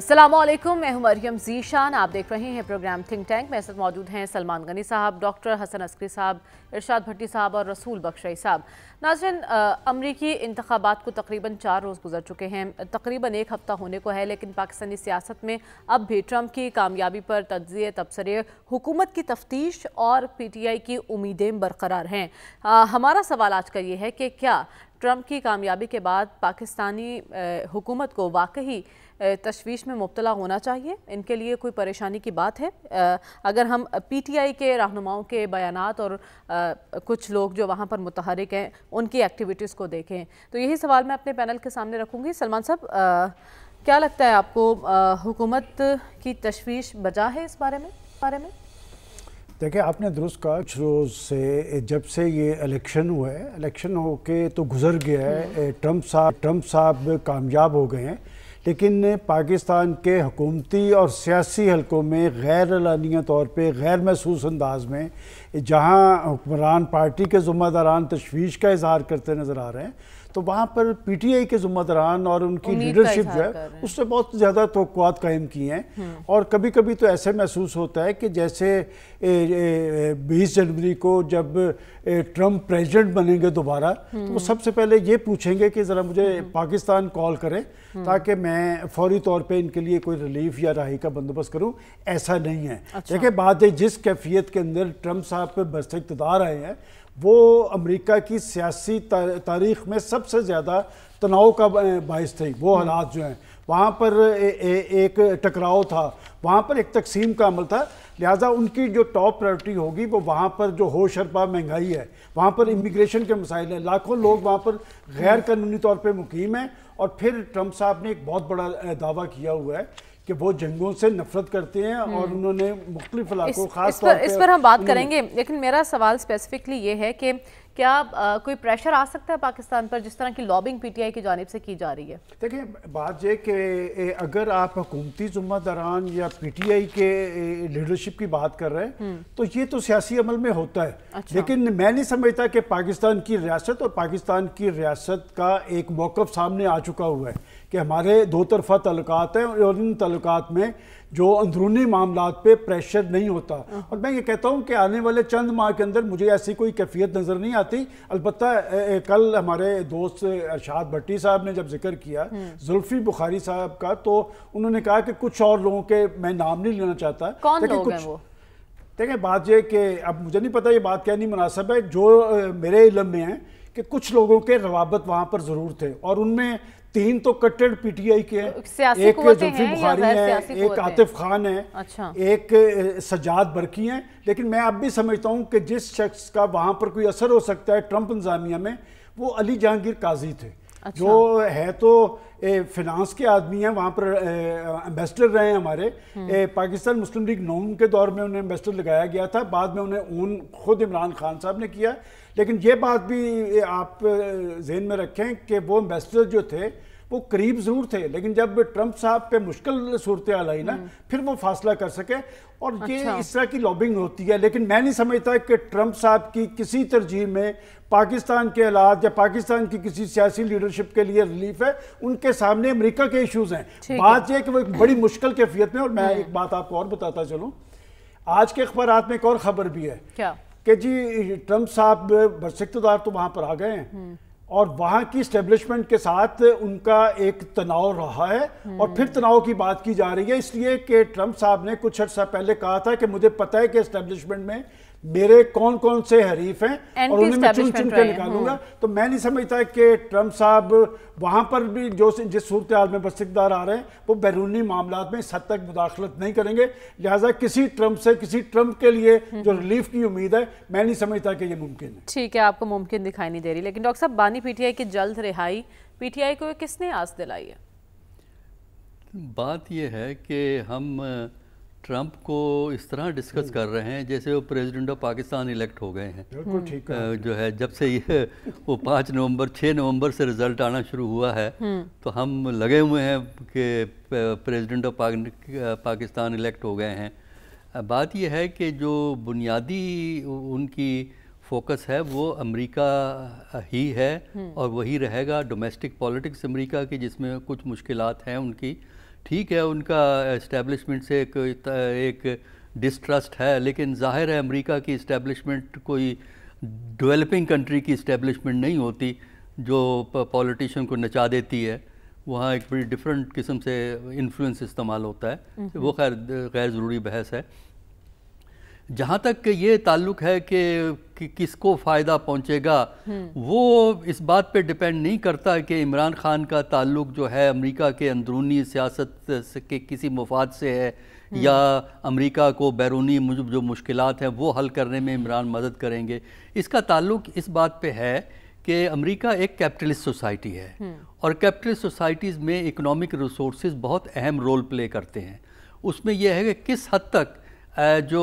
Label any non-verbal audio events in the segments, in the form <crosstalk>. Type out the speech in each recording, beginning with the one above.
असलम मैं हूं मरियम जीशान आप देख रहे हैं प्रोग्राम थिंक टैंक मेरे साथ मौजूद हैं सलमान गनी साहब डॉक्टर हसन अस्करी साहब इरशाद भट्टी साहब और रसूल बख्शई साहब नाजरन अमरीकी इंतबात को तकरीबन चार रोज़ गुजर चुके हैं तकरीबन एक हफ़्ता होने को है लेकिन पाकिस्तानी सियासत में अब भी ट्रंप की कामयाबी पर तजिए तबसरे हुकूमत की तफ्तीश और पी टी आई की उम्मीदें बरकरार हैं हमारा सवाल आज का ये है कि क्या ट्रंप की कामयाबी के बाद पाकिस्तानी हुकूमत को वाकई तशवीश में मुबतला होना चाहिए इनके लिए कोई परेशानी की बात है अगर हम पी टी आई के रहनुमाओं के बयान और कुछ लोग जो वहाँ पर मुतहरक हैं उनकी एक्टिविटीज़ को देखें तो यही सवाल मैं अपने पैनल के सामने रखूँगी सलमान साहब क्या लगता है आपको हुकूमत की तशवीश बजा है इस बारे में बारे में देखिए आपने दुरुस्त कहा कुछ रोज़ से जब से ये इलेक्शन हुआ है इलेक्शन हो के तो गुजर गया है हम्म। ट्रम्प साहब ट्रम्प साहब कामयाब हो गए हैं लेकिन पाकिस्तान के हकूमती और सियासी हलकों में गैर अलानिया तौर पर गैर महसूस अंदाज में जहाँ हुक्मरान पार्टी के ज़ुम्मेदारान तशवीश का इजहार करते नज़र आ रहे हैं तो वहाँ पर पीटीआई के जुम्मेदारान और उनकी लीडरशिप जो है उससे बहुत ज़्यादा तो कायम की हैं हम्म। और कभी कभी तो ऐसे महसूस होता है कि जैसे बीस जनवरी को जब ट्रम्प प्रेसिडेंट बनेंगे दोबारा तो वो हम्म। सबसे पहले ये पूछेंगे कि ज़रा मुझे हम्म। पाकिस्तान कॉल करें ताकि मैं फौरी तौर पर इनके लिए कोई रिलीफ या राही का बंदोबस्त करूँ ऐसा नहीं है अच्छा। देखिए बात है जिस कैफियत के अंदर ट्रम्प साहब पर बस्त इकतदार आए हैं वो अमेरिका की सियासी तारीख में सबसे ज़्यादा तनाव का बायस थी वो हम्म। हालात जो हैं वहाँ पर ए, ए, एक टकराव था वहाँ पर एक तकसीम का अमल था लिहाजा उनकी जो टॉप प्रायोरिटी होगी वो वहाँ पर जो हो शरपा महंगाई है वहाँ पर इमिग्रेशन के मसाइल हैं लाखों लोग वहाँ पर गैर कानूनी तौर पर मुकीम हैं और फिर ट्रंप साहब ने एक बहुत बड़ा दावा किया हुआ है कि वो जंगों से नफरत करते हैं और हम्म। उन्होंने मुख्तलिफ इलाकों खास इस पर, इस पर हम बात करेंगे लेकिन मेरा सवाल स्पेसिफिकली ये है कि क्या आ, कोई प्रेशर आ सकता है पाकिस्तान पर जिस तरह की लॉबिंग पीटीआई की जानब से की जा रही है देखिए बात यह कि अगर आप हुकूमती जुम्मेदारान या पीटीआई के लीडरशिप की बात कर रहे हैं हम्म। तो ये तो सियासी अमल में होता है अच्छा। लेकिन मैं नहीं समझता कि पाकिस्तान की रियासत और पाकिस्तान की रियासत का एक मौक़ सामने आ चुका हुआ है कि हमारे दो तरफा तलक़ात हैं और इन तलक़ात में जो अंदरूनी मामला पे प्रेशर नहीं होता और मैं ये कहता हूँ कि आने वाले चंद माह के अंदर मुझे ऐसी कोई कैफियत नज़र नहीं आती अलबत् कल हमारे दोस्त अरशाद भट्टी साहब ने जब जिक्र किया हम्म। जुल्फी बुखारी साहब का तो उन्होंने कहा कि कुछ और लोगों के मैं नाम नहीं लेना चाहता कौन लोग हैं देखिए बात यह कि अब मुझे नहीं पता ये बात क्या नहीं मुनासब है जो मेरे इलम में है कि कुछ लोगों के रवाबत वहाँ पर ज़रूर थे और उनमें तीन तो कट्टर पीटीआई के हैं एक जुल्फी बुखारी है एक आतिफ खान है अच्छा। एक सजाद बरकी हैं लेकिन मैं अब भी समझता हूँ कि जिस शख्स का वहाँ पर कोई असर हो सकता है ट्रंप इंजामिया में वो अली जहांगीर काजी थे अच्छा। जो है तो फिनांस के आदमी हैं वहाँ पर एम्बेसडर रहे हैं हमारे हम्म। ए, पाकिस्तान मुस्लिम लीग नोम के दौर में उन्हें एम्बेसडर लगाया गया था बाद में उन्हें ऊन खुद इमरान खान साहब ने किया लेकिन ये बात भी आप जहन में रखें कि वो एम्बेसडर जो थे वो करीब ज़रूर थे लेकिन जब ट्रंप साहब पे मुश्किल सूरत आई ना हम्म। फिर वो फासला कर सके और अच्छा। ये इस तरह की लॉबिंग होती है लेकिन मैं नहीं समझता कि ट्रंप साहब की किसी तरजीह में पाकिस्तान के हालात या पाकिस्तान की किसी सियासी लीडरशिप के लिए रिलीफ है उनके सामने अमेरिका के इश्यूज़ हैं बात यह कि वो एक बड़ी मुश्किल कैफियत में और मैं हम्म। एक बात आपको और बताता चलूँ आज के अखबार में एक और ख़बर भी है क्या कि जी ट्रंप साहब बरसकतदार तो वहाँ पर आ गए हैं हम्म। और वहाँ की स्टेब्लिशमेंट के साथ उनका एक तनाव रहा है और हम्म। फिर तनाव की बात की जा रही है इसलिए कि ट्रंप साहब ने कुछ अर्सा पहले कहा था कि मुझे पता है कि स्टेब्लिशमेंट में मेरे कौन कौन से हरीफ हैं और उन्हें मैं चुन चुन के निकालूंगा हम्म। तो मैं नहीं समझता कि ट्रंप साहब वहां पर भी जो जिस सूरत हाल में बस्तिकदार आ रहे हैं वो बैरूनी मामला में इस हद तक मुदाखलत नहीं करेंगे लिहाजा किसी ट्रंप से किसी ट्रंप के लिए हम्म। जो रिलीफ की उम्मीद है मैं नहीं समझता कि ये मुमकिन है ठीक है आपको मुमकिन दिखाई नहीं दे रही लेकिन डॉक्टर साहब बानी पीटीआई की जल्द रिहाई पीटीआई को किसने आस दिलाई है बात यह है कि हम ट्रंप को इस तरह डिस्कस हम्म। कर रहे हैं जैसे वो प्रेसिडेंट ऑफ पाकिस्तान इलेक्ट हो गए हैं हम्म। ठीक है जो है जब से ये <laughs> वो पाँच नवंबर छः नवंबर से रिजल्ट आना शुरू हुआ है हम्म। तो हम लगे हुए हैं कि प्रेसिडेंट ऑफ पाकिस्तान इलेक्ट हो गए हैं बात यह है कि जो बुनियादी उनकी फोकस है वो अमेरिका ही है और वही रहेगा डोमेस्टिक पॉलिटिक्स अमेरिका की जिसमें कुछ मुश्किल हैं उनकी ठीक है उनका इस्टेब्लिशमेंट से एक एक डिस्ट्रस्ट है लेकिन जाहिर है अमेरिका की इस्टेब्लिशमेंट कोई डेवलपिंग कंट्री की इस्टेब्लिशमेंट नहीं होती जो पॉलिटिशियन को नचा देती है वहाँ एक बड़ी डिफरेंट किस्म से इन्फ्लुएंस इस्तेमाल होता है हम्म। वो खैर गैर ज़रूरी बहस है जहाँ तक ये ताल्लुक है कि, कि किसको फ़ायदा पहुँचेगा हम्म। वो इस बात पे डिपेंड नहीं करता कि इमरान खान का ताल्लुक जो है अमेरिका के अंदरूनी सियासत के किसी मफाद से है हम्म। या अमेरिका को बैरूनी जो मुश्किल हैं वो हल करने में इमरान मदद करेंगे इसका ताल्लुक इस बात पे है कि अमेरिका एक कैपिटलिस्ट सोसाइटी है हम्म। और कैपिटलिस्ट सोसाइटीज़ में इकोनॉमिक रिसोर्स बहुत अहम रोल प्ले करते हैं उसमें यह है कि किस हद तक जो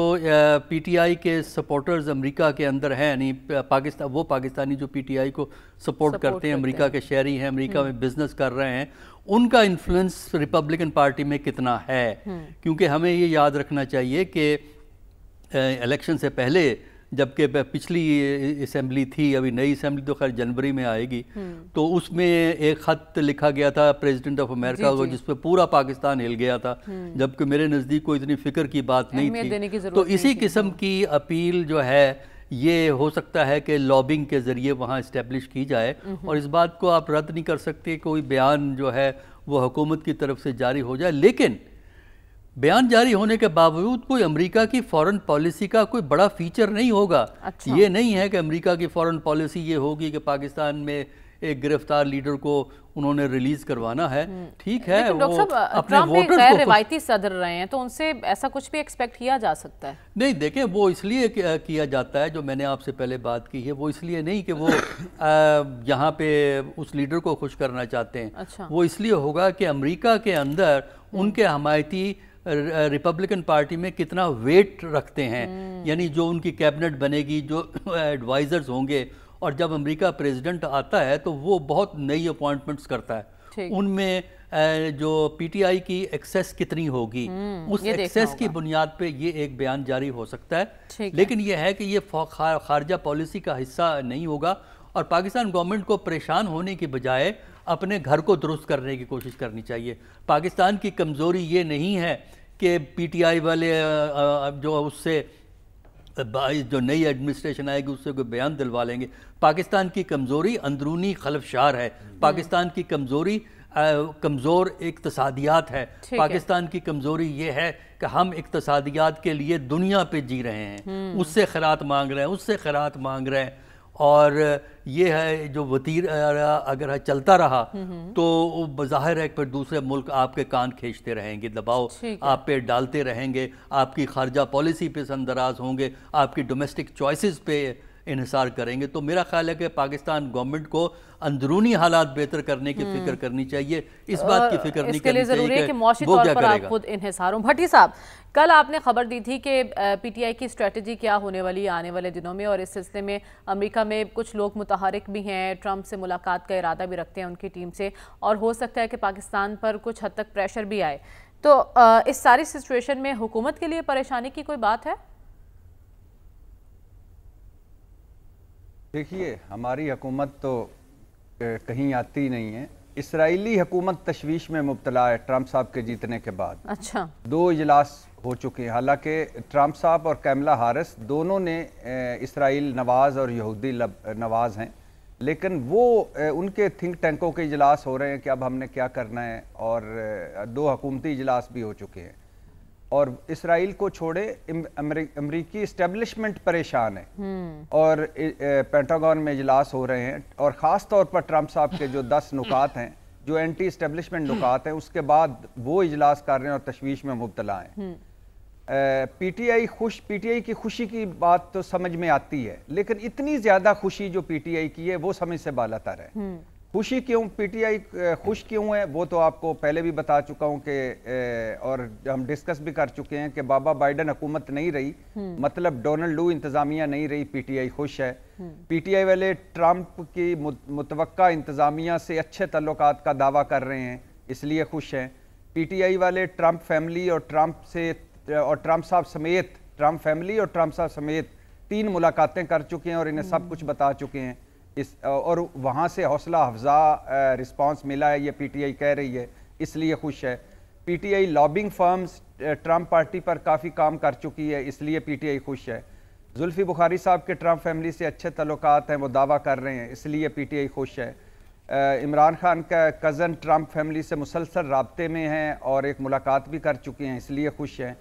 पीटीआई के सपोर्टर्स अमेरिका के अंदर हैं यानी पाकिस्तान वो पाकिस्तानी जो पीटीआई को सपोर्ट, सपोर्ट करते हैं अमेरिका के शहरी हैं अमेरिका हम्म। में बिजनेस कर रहे हैं उनका इन्फ्लुएंस रिपब्लिकन पार्टी में कितना है हम्म। क्योंकि हमें ये याद रखना चाहिए कि इलेक्शन से पहले जबकि पिछली असम्बली थी अभी नई असम्बली तो खैर जनवरी में आएगी हम्म। तो उसमें एक ख़त लिखा गया था प्रेसिडेंट ऑफ अमेरिका को जिस पर पूरा पाकिस्तान हिल गया था हम्म। जबकि मेरे नज़दीक को इतनी फिक्र की बात नहीं थी तो इसी किस्म की अपील जो है ये हो सकता है कि लॉबिंग के ज़रिए वहाँ इस्टेब्लिश की जाए हम्म। और इस बात को आप रद्द नहीं कर सकते कोई बयान जो है वो हुकूमत की तरफ से जारी हो जाए लेकिन बयान जारी होने के बावजूद कोई अमेरिका की फॉरेन पॉलिसी का कोई बड़ा फीचर नहीं होगा अच्छा। ये नहीं है कि अमेरिका की फॉरेन पॉलिसी ये होगी कि पाकिस्तान में एक गिरफ्तार लीडर को उन्होंने रिलीज करवाना है हम्म। ठीक है वो अपने वोटर्स को रिवायती सदर रहे हैं तो उनसे ऐसा कुछ भी एक्सपेक्ट किया जा सकता है नहीं देखें वो इसलिए किया जाता है जो मैंने आपसे पहले बात की है वो इसलिए नहीं कि वो <coughs> यहाँ पे उस लीडर को खुश करना चाहते हैं अच्छा। वो इसलिए होगा कि अमरीका के अंदर हम्म। उनके हमायती रिपब्लिकन पार्टी में कितना वेट रखते हैं हम्म। यानी जो उनकी कैबिनेट बनेगी जो एडवाइजर्स होंगे और जब अमेरिका प्रेसिडेंट आता है तो वो बहुत नई अपॉइंटमेंट्स करता है उनमें जो पीटीआई की एक्सेस कितनी होगी हम्म, उस एक्सेस की बुनियाद पे ये एक बयान जारी हो सकता है लेकिन यह है कि ये खारजा पॉलिसी का हिस्सा नहीं होगा और पाकिस्तान गवर्नमेंट को परेशान होने के बजाय अपने घर को दुरुस्त करने की कोशिश करनी चाहिए पाकिस्तान की कमज़ोरी ये नहीं है कि पीटीआई वाले जो उससे जो नई एडमिनिस्ट्रेशन आएगी उससे कोई बयान दिलवा लेंगे पाकिस्तान की कमज़ोरी अंदरूनी खलफशार है पाकिस्तान की कमज़ोरी कमज़ोर इकतसादियात है पाकिस्तान की कमज़ोरी ये है कि हम इकतसादियात के लिए दुनिया पे जी रहे हैं हम्म। उससे खरात मांग रहे हैं उससे खरात मांग रहे हैं और ये है जो वतीर अगर चलता रहा हम्म, हम्म। तो जाहिर है फिर दूसरे मुल्क आपके कान खींचते रहेंगे दबाव आप पे डालते रहेंगे आपकी खारजा पॉलिसी पे संदराज होंगे आपकी डोमेस्टिक चॉइसेस पे इसार करेंगे तो मेरा ख्याल है कि पाकिस्तान गवर्नमेंट को अंदरूनी हालात बेहतर करने की फिक्र हम्म। करनी चाहिए इस बात की फिक्र नहीं करनी चाहिए कि मौसी तौर पर आप खुद इनहसार भट्टी साहब कल आपने खबर दी थी कि पीटीआई की स्ट्रेटजी क्या होने वाली है आने वाले दिनों में और इस सिलसिले में अमेरिका में कुछ लोग मुतहरक भी हैं ट्रंप से मुलाकात का इरादा भी रखते हैं उनकी टीम से और हो सकता है कि पाकिस्तान पर कुछ हद तक प्रेशर भी आए तो इस सारी सिचुएशन में हुकूमत के लिए परेशानी की कोई बात है देखिए हमारी हुकूमत तो कहीं आती नहीं है इसराइली हुकूमत तशवीश में मुबतला है ट्रंप साहब के जीतने के बाद अच्छा दो इजलास हो चुके हैं हालांकि ट्रंप साहब और कैमला हारिस दोनों ने इसराइल नवाज और यहूदी नवाज हैं लेकिन वो उनके थिंक टैंकों के इजलास हो रहे हैं कि अब हमने क्या करना है और दो हकूमती इजलास भी हो चुके हैं और इसराइल को छोड़े अमरीकी इस्टेब्लिशमेंट परेशान है हम्म। और पेंटागन में इजलास हो रहे हैं और ख़ास तौर पर ट्रंप साहब के जो दस <laughs> नुकात हैं जो एंटी इस्टेब्लिशमेंट नुकात हैं उसके बाद वो इजलास कर रहे हैं और तशवीश में मुबतला हैं पीटीआई हम्म। खुश पीटीआई की खुशी की बात तो समझ में आती है लेकिन इतनी ज़्यादा खुशी जो पीटीआई की है वो समझ से बाला तर है हम्म। खुशी क्यों पीटीआई खुश क्यों है वो तो आपको पहले भी बता चुका हूं कि और हम डिस्कस भी कर चुके हैं कि बाबा बाइडन हुकूमत नहीं रही हम्म। मतलब डोनाल्ड लू इंतज़ामिया नहीं रही पीटीआई खुश है हम्म। पीटीआई वाले ट्रंप की मुतव इंतज़ामिया से अच्छे तल्लक का दावा कर रहे हैं इसलिए खुश हैं पीटीआई वाले ट्रंप फैमिली और ट्रंप से और ट्रंप साहब समेत ट्रंप फैमिली और ट्रंप साहब समेत तीन मुलाकातें कर चुके हैं और इन्हें सब हम्म। कुछ बता चुके हैं इस और वहाँ से हौसला अफजा रिस्पांस मिला है ये पीटीआई कह रही है इसलिए खुश है PTI lobbying firms Trump party पर काफ़ी काम कर चुकी है इसलिए पीटीआई खुश है जुल्फी बुखारी साहब के ट्रंप फैमिली से अच्छे तल्लक हैं वो दावा कर रहे हैं इसलिए पीटीआई खुश है इमरान खान का कज़न ट्रंप फैमिली से मुसलसल रबते में हैं और एक मुलाकात भी कर चुके हैं इसलिए खुश हैं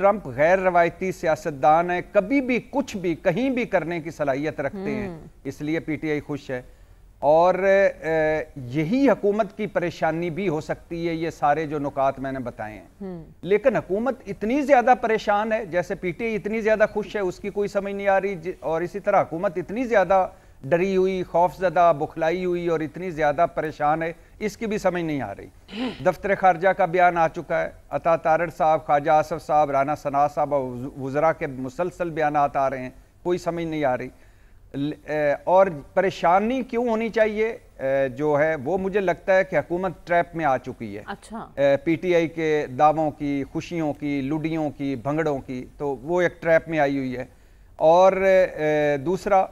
ट्रंप गैर रवायती सियासतदान है कभी भी कुछ भी कहीं भी करने की सलाहियत रखते हैं हम्म। इसलिए पीटीआई खुश है और यही हकूमत की परेशानी भी हो सकती है ये सारे जो नुकात मैंने बताए हैं हम्म। लेकिन हकूमत इतनी ज़्यादा परेशान है जैसे पीटीआई इतनी ज़्यादा खुश है उसकी कोई समझ नहीं आ रही और इसी तरह हुकूमत इतनी ज़्यादा डरी हुई खौफजदा बुखलाई हुई और इतनी ज़्यादा परेशान है इसकी भी समझ नहीं आ रही दफ्तर खारजा का बयान आ चुका है अता तारड़ साहब ख्वाजा आसफ साहब राना सना साहब और वज़रा के मुसलसल बयान आ रहे हैं कोई समझ नहीं आ रही और परेशानी क्यों होनी चाहिए जो है वो मुझे लगता है कि हुकूमत ट्रैप में आ चुकी है अच्छा पीटीआई के दावों की खुशियों की लुडियों की भंगड़ों की तो वो एक ट्रैप में आई हुई है और दूसरा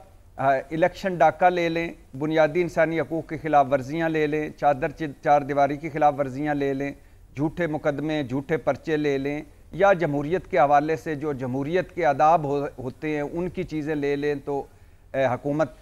इलेक्शन डाका ले लें बुनियादी इंसानी हकूक़ की ख़िलाफ़ वर्जियाँ ले लें चादर चार दीवारी की ख़िलाफ़ वर्जियाँ ले लें झूठे मुकदमे झूठे पर्चे ले लें या जमहूरीत के हवाले से जो जमहूरीत के आदाब हो, होते हैं उनकी चीज़ें ले लें तो हकूमत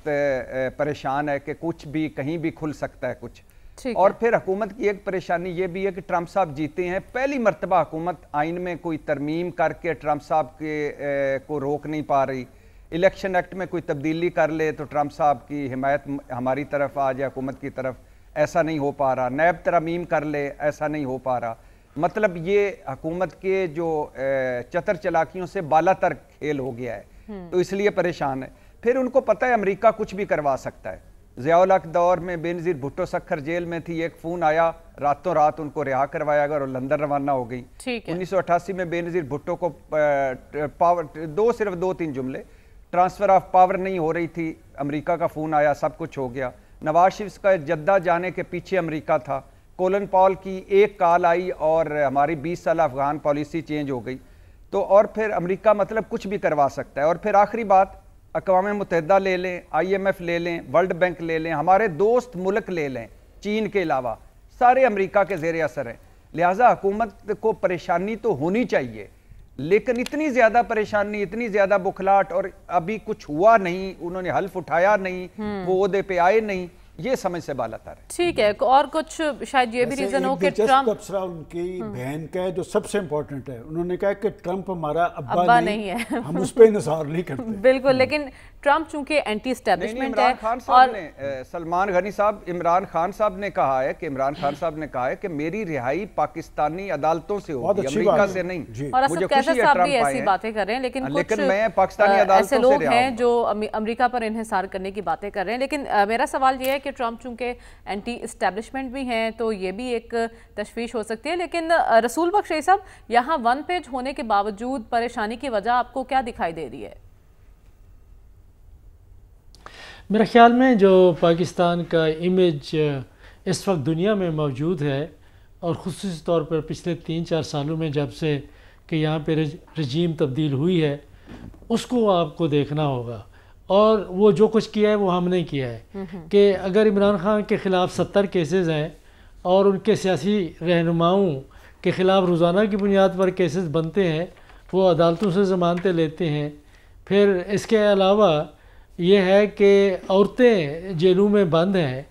परेशान है कि कुछ भी कहीं भी खुल सकता है कुछ और फिर हकूमत की एक परेशानी ये भी है कि ट्रंप साहब जीते हैं पहली मरतबा हुकूमत आइन में कोई तरमीम करके ट्रंप साहब के ए, को रोक नहीं पा रही इलेक्शन एक्ट में कोई तब्दीली कर ले तो ट्रंप साहब की हिमायत हमारी तरफ आ जाए हुकूमत की तरफ ऐसा नहीं हो पा रहा नैब तरमीम कर ले ऐसा नहीं हो पा रहा मतलब ये हकूमत के जो चतर चलाकियों से तर खेल हो गया है हम्म। तो इसलिए परेशान है फिर उनको पता है अमरीका कुछ भी करवा सकता है के दौर में बेनज़ीर भुट्टो सखर जेल में थी एक फ़ोन आया रातों रात उनको रिहा करवाया गया और लंदन रवाना हो गई उन्नीस सौ अठासी में बेनज़ीर भुट्टो को पावर दो सिर्फ दो तीन जुमले ट्रांसफ़र ऑफ पावर नहीं हो रही थी अमेरिका का फ़ोन आया सब कुछ हो गया नवाज शरीफ का जद्दा जाने के पीछे अमेरिका था कोलन पॉल की एक काल आई और हमारी 20 साल अफगान पॉलिसी चेंज हो गई तो और फिर अमेरिका मतलब कुछ भी करवा सकता है और फिर आखिरी बात अकवा मुतहदा ले लें आईएमएफ ले लें वर्ल्ड बैंक ले लें हमारे दोस्त मुल्क ले लें चीन के अलावा सारे अमरीका के जेर असर हैं लिहाजा हुकूमत को परेशानी तो होनी चाहिए लेकिन इतनी ज़्यादा परेशानी इतनी ज़्यादा बुखलाट और अभी कुछ हुआ नहीं उन्होंने हल्फ उठाया नहीं हम्म। वो अहदे पे आए नहीं ये समझ से बालातर है ठीक है और कुछ शायद ये भी रीजन हो कि ट्रंप उनकी हम्म। बहन का है जो सबसे इम्पोर्टेंट है उन्होंने कहा कि ट्रंप हमारा अब्बा, अब्बा नहीं, नहीं है हम उस पर इंतजार नहीं करते <laughs> बिल्कुल लेकिन ट्रंप चूंकि एंटी स्टैब्लिशमेंट है और सलमान गनी साहब इमरान खान साहब ने कहा है कि इमरान खान साहब ने कहा है कि मेरी रिहाई पाकिस्तानी अदालतों से होगी अमेरिका से नहीं और मुझे खुशी है ट्रंप ऐसी बातें कर रहे हैं लेकिन लेकिन मैं पाकिस्तानी अदालतों से लोग हैं जो अमेरिका पर इन्हिसार करने की बातें कर रहे हैं लेकिन मेरा सवाल यह है कि ट्रंप चूंकि एंटी स्टैब्लिशमेंट भी हैं तो ये भी एक तशवीश हो सकती है लेकिन रसूल बख्शी साहब यहाँ वन पेज होने के बावजूद परेशानी की वजह आपको क्या दिखाई दे रही है मेरे ख़्याल में जो पाकिस्तान का इमेज इस वक्त दुनिया में मौजूद है और खसूस तौर पर पिछले तीन चार सालों में जब से कि यहाँ पर रजीम तब्दील हुई है उसको आपको देखना होगा और वो जो कुछ किया है वो हमने किया है हम्म, हम्म। कि अगर इमरान खान के ख़िलाफ़ सत्तर केसेस हैं और उनके सियासी रहनुमाओं के ख़िलाफ़ रोज़ाना की बुनियाद पर केसेस बनते हैं वो अदालतों से ज़मानतें लेते हैं फिर इसके अलावा ये है कि औरतें जेलों में बंद हैं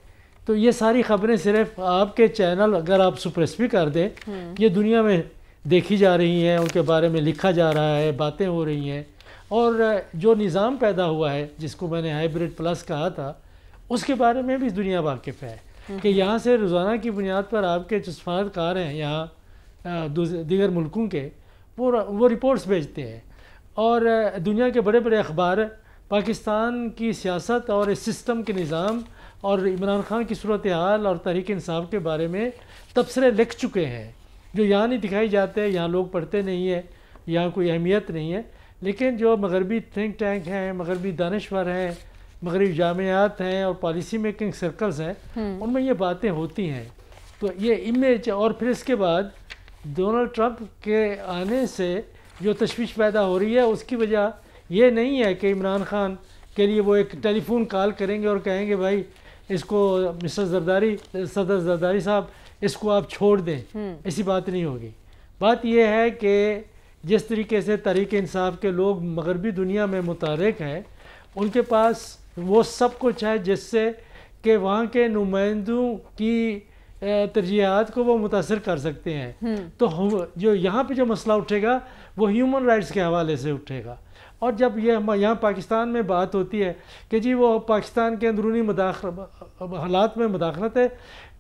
तो ये सारी खबरें सिर्फ आपके चैनल अगर आप सुप्रेस भी कर दें हम्म। ये दुनिया में देखी जा रही हैं उनके बारे में लिखा जा रहा है बातें हो रही हैं और जो निज़ाम पैदा हुआ है जिसको मैंने हाइब्रिड प्लस कहा था उसके बारे में भी दुनिया वाकिफ़ है हम्म। कि यहाँ से रोज़ाना की बुनियाद पर आपके जो कार हैं यहाँ दीगर मुल्कों के वो वो रिपोर्ट्स भेजते हैं और दुनिया के बड़े बड़े अखबार पाकिस्तान की सियासत और इस सिस्टम के निज़ाम और इमरान खान की सूरत हाल और तहरीक इंसाफ के बारे में तबसरे लिख चुके हैं जो यहाँ नहीं दिखाई जाते हैं यहाँ लोग पढ़ते नहीं हैं यहाँ कोई अहमियत नहीं है लेकिन जो मगरबी थिंक टैंक हैं मगरबी दानश्वर हैं मगरबी जामियात हैं और पॉलिसी मेकिंग सर्कल्स हैं हम्म। उनमें ये बातें होती हैं तो ये इमेज और फिर इसके बाद डोनाल्ड ट्रंप के आने से जो तशवीश पैदा हो रही है उसकी वजह ये नहीं है कि इमरान खान के लिए वो एक टेलीफोन कॉल करेंगे और कहेंगे भाई इसको मिस्टर जरदारी सदर जरदारी साहब इसको आप छोड़ दें हम्म। ऐसी बात नहीं होगी बात यह है कि जिस तरीके से तरीक इंसाफ के लोग मगरबी दुनिया में मुतरक हैं उनके पास वो सब कुछ है जिससे कि वहाँ के नुमाइंदों की तरजीहत को वो मुतासर कर सकते हैं हम्म। तो जो यहाँ पे जो मसला उठेगा वो ह्यूमन राइट्स के हवाले से उठेगा और जब यह हम यहाँ पाकिस्तान में बात होती है कि जी वो पाकिस्तान के अंदरूनी हालात में मदाखलत है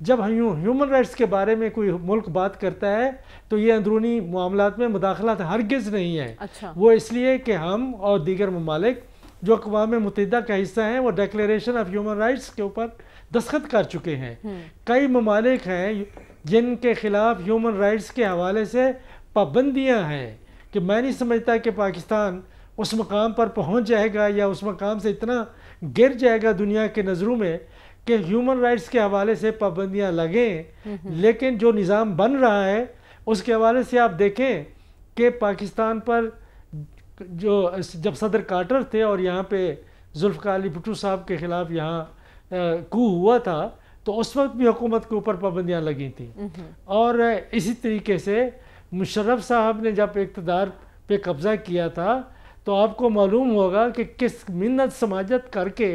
जब ह्यूमन ह्यूमन राइट्स के बारे में कोई मुल्क बात करता है तो ये अंदरूनी मामला में मदाखलत हरगज़ नहीं है अच्छा। वो इसलिए कि हम और दीगर ममालिक जो अकवा मुतहदा का हिस्सा हैं वो डेक्लेशन ऑफ ह्यूमन राइट्स के ऊपर दस्खत कर चुके हैं हम्म। कई ममालिक हैं जिनके ख़िलाफ़ ह्यूमन राइट्स के हवाले से पाबंदियाँ हैं कि मैं नहीं समझता कि पाकिस्तान उस मकाम पर पहुंच जाएगा या उस मकाम से इतना गिर जाएगा दुनिया के नज़रों में कि ह्यूमन राइट्स के हवाले से पाबंदियाँ लगें लेकिन जो निज़ाम बन रहा है उसके हवाले से आप देखें कि पाकिस्तान पर जो जब सदर काटर थे और यहाँ पे अली भुटू साहब के ख़िलाफ़ यहाँ कू हुआ था तो उस वक्त भी हुकूमत के ऊपर पाबंदियाँ लगी थी और इसी तरीके से मुशर्रफ साहब ने जब इकतदार पे कब्ज़ा किया था तो आपको मालूम होगा कि किस मिन्नत समाजत करके